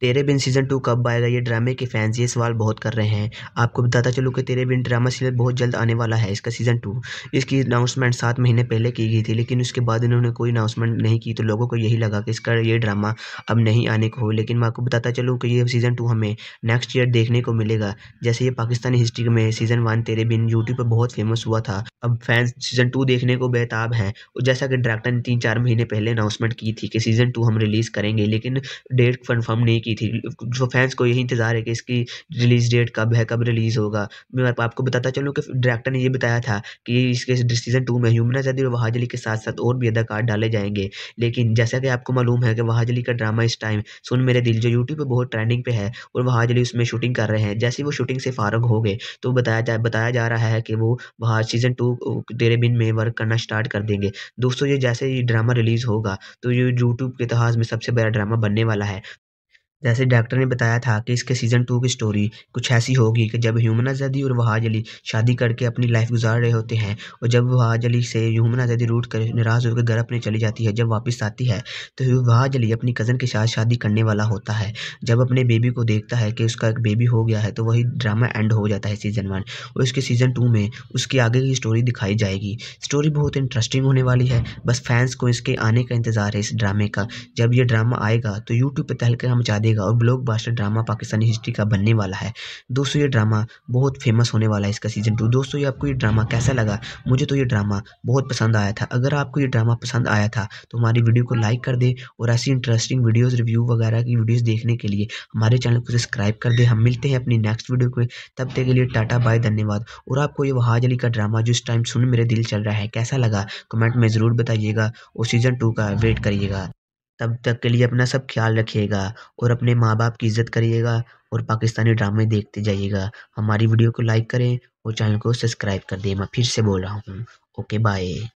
तेरे बिन season two कब आएगा ये ड्रामे के फैंस ये सवाल बहुत कर रहे हैं आपको बताता चलो कि तेरे बिन ड्रामा सीरियल बहुत जल्द आने वाला है इसका सीज़न टू इसकी अनाउंसमेंट सात महीने पहले की गई थी लेकिन उसके बाद इन्होंने कोई अनाउंसमेंट नहीं की तो लोगों को यही लगा कि इसका ये ड्रामा अब नहीं आने को हो लेकिन मैं आपको बताता चलूँ कि ये सीज़न टू हमें नेक्स्ट ईयर देखने को मिलेगा जैसे ये पाकिस्तानी हिस्ट्री में season one Tere Bin YouTube पर बहुत फेमस हुआ था अब फैंस सीज़न टू देखने को बेताब है और जैसा कि डायरेक्टर ने तीन चार महीने पहले अनाउंसमेंट की थी कि सीज़न टू हम रिलीज़ करेंगे लेकिन डेट कन्फर्म नहीं की थी जो फैंस को यही इंतज़ार है कि इसकी रिलीज़ डेट कब है कब रिलीज़ होगा मैं आपको बताता चलूँ कि डायरेक्टर ने यह बताया था कि इसके सीज़न टू में ह्यूमन अदी और वहाज के साथ साथ और भी अदाकार डाले जाएंगे लेकिन जैसा कि आपको मालूम है कि वहाज का ड्रामा इस टाइम सुन मेरे दिल जो यूट्यूब पर बहुत ट्रेंडिंग पे है और वहाज उसमें शूटिंग कर रहे हैं जैसे वो शूटिंग से फारग हो गए तो बताया जा बताया जा रहा है कि वो वहाँ सीज़न टू तेरे बिन में वर्क करना स्टार्ट कर देंगे दोस्तों ये जैसे ये ड्रामा रिलीज़ होगा तो ये यूट्यूब के इतिहास में सबसे बड़ा ड्रामा बनने वाला है जैसे डॉक्टर ने बताया था कि इसके सीज़न टू की स्टोरी कुछ ऐसी होगी कि जब ह्यूमन आज़ादी और वहाज अली शादी करके अपनी लाइफ गुजार रहे होते हैं और जब वहाज अली से ह्यूमन आज़ादी रूट कर नाराज़ होकर घर अपने चली जाती है जब वापस आती है तो वहाज अली अपनी कज़न के साथ शादी करने वाला होता है जब अपने बेबी को देखता है कि उसका एक बेबी हो गया है तो वही ड्रामा एंड हो जाता है सीज़न वन और इसके सीज़न टू में उसकी आगे की स्टोरी दिखाई जाएगी स्टोरी बहुत इंटरेस्टिंग होने वाली है बस फैंस को इसके आने का इंतज़ार है इस ड्रामे का जब यह ड्रामा आएगा तो यूट्यूब पर तहलकर हम चाह देगा बनेगा और बास्टर ड्रामा पाकिस्तानी हिस्ट्री का बनने वाला है दोस्तों ये ड्रामा बहुत फेमस होने वाला है इसका सीज़न टू दोस्तों ये आपको ये ड्रामा कैसा लगा मुझे तो ये ड्रामा बहुत पसंद आया था अगर आपको ये ड्रामा पसंद आया था तो हमारी वीडियो को लाइक कर दे और ऐसी इंटरेस्टिंग वीडियोज़ रिव्यू वगैरह की वीडियोज़ देखने के लिए हमारे चैनल को सब्सक्राइब कर दे हम मिलते हैं अपनी नेक्स्ट वीडियो में तब तक के लिए टाटा बाय धन्यवाद और आपको ये वहाज अली का ड्रामा जिस टाइम सुन मेरे दिल चल रहा है कैसा लगा कमेंट में ज़रूर बताइएगा और सीज़न टू का वेट करिएगा तब तक के लिए अपना सब ख्याल रखिएगा और अपने माँ बाप की इज़्ज़त करिएगा और पाकिस्तानी ड्रामे देखते जाइएगा हमारी वीडियो को लाइक करें और चैनल को सब्सक्राइब कर दें मैं फिर से बोल रहा हूँ ओके बाय